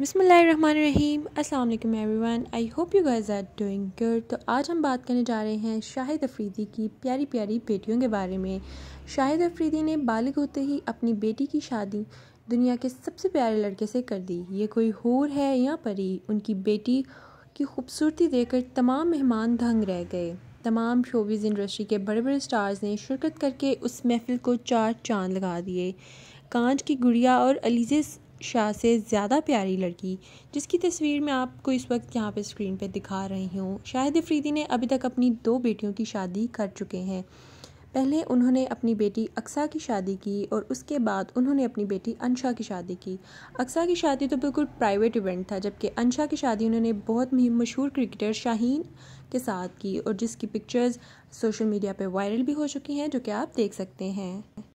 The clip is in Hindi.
बिसमीम अल्लाम everyone I hope you guys are doing good तो आज हम बात करने जा रहे हैं शाहिद अफरीदी की प्यारी प्यारी बेटियों के बारे में शाहिद अफरीदी ने बालिग होते ही अपनी बेटी की शादी दुनिया के सबसे प्यारे लड़के से कर दी ये कोई हूर है या परी उनकी बेटी की खूबसूरती देखकर तमाम मेहमान दंग रह गए तमाम शोबीज़ इंडस्ट्री के बड़े बड़े स्टार्स ने शिरकत करके उस महफिल को चार चांद लगा दिए कांच की गुड़िया और अलीज़े शाह से ज़्यादा प्यारी लड़की जिसकी तस्वीर मैं आपको इस वक्त यहाँ पे स्क्रीन पे दिखा रही हूँ शाहिद अफरीदी ने अभी तक अपनी दो बेटियों की शादी कर चुके हैं पहले उन्होंने अपनी बेटी अक्सा की शादी की और उसके बाद उन्होंने अपनी बेटी अनशा की शादी की अक्सा की शादी तो बिल्कुल प्राइवेट इवेंट था जबकि अनशा की शादी उन्होंने बहुत मशहूर क्रिकेटर शाहीन के साथ की और जिसकी पिक्चर्स सोशल मीडिया पर वायरल भी हो चुकी हैं जो कि आप देख सकते हैं